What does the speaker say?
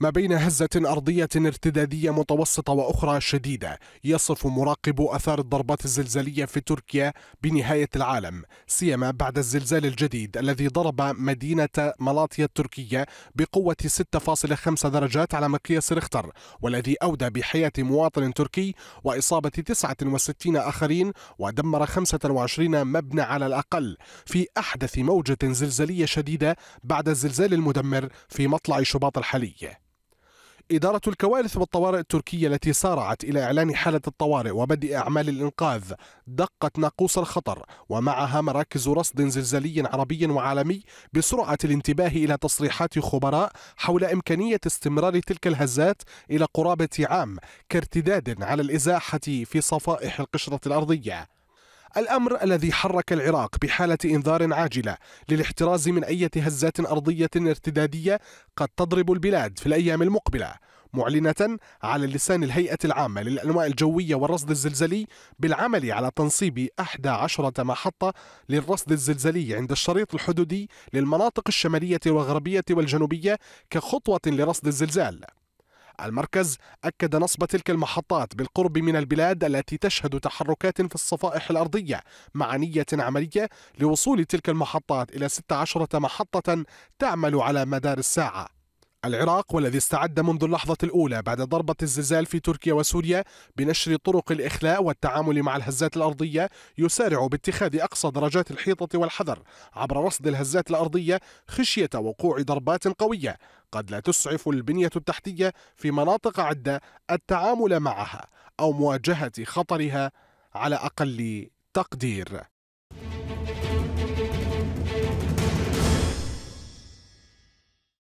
ما بين هزة أرضية ارتدادية متوسطة وأخرى شديدة يصف مراقبو أثار الضربات الزلزالية في تركيا بنهاية العالم سيما بعد الزلزال الجديد الذي ضرب مدينة ملاطيا التركية بقوة 6.5 درجات على مقياس ريختر والذي أودى بحياة مواطن تركي وإصابة 69 آخرين ودمر 25 مبنى على الأقل في أحدث موجة زلزالية شديدة بعد الزلزال المدمر في مطلع شباط الحالي إدارة الكوارث والطوارئ التركية التي سارعت إلى إعلان حالة الطوارئ وبدء أعمال الإنقاذ دقت ناقوس الخطر ومعها مراكز رصد زلزالي عربي وعالمي بسرعة الانتباه إلى تصريحات خبراء حول إمكانية استمرار تلك الهزات إلى قرابة عام كارتداد على الإزاحة في صفائح القشرة الأرضية الأمر الذي حرك العراق بحالة إنذار عاجلة للاحتراز من أي هزات أرضية ارتدادية قد تضرب البلاد في الأيام المقبلة معلنة على لسان الهيئة العامة للأنواء الجوية والرصد الزلزلي بالعمل على تنصيب 11 محطة للرصد الزلزلي عند الشريط الحدودي للمناطق الشمالية والغربية والجنوبية كخطوة لرصد الزلزال المركز أكد نصب تلك المحطات بالقرب من البلاد التي تشهد تحركات في الصفائح الأرضية مع نية عملية لوصول تلك المحطات إلى 16 محطة تعمل على مدار الساعة العراق والذي استعد منذ اللحظة الأولى بعد ضربة الزلزال في تركيا وسوريا بنشر طرق الإخلاء والتعامل مع الهزات الأرضية يسارع باتخاذ أقصى درجات الحيطة والحذر عبر رصد الهزات الأرضية خشية وقوع ضربات قوية قد لا تسعف البنية التحتية في مناطق عدة التعامل معها أو مواجهة خطرها على أقل تقدير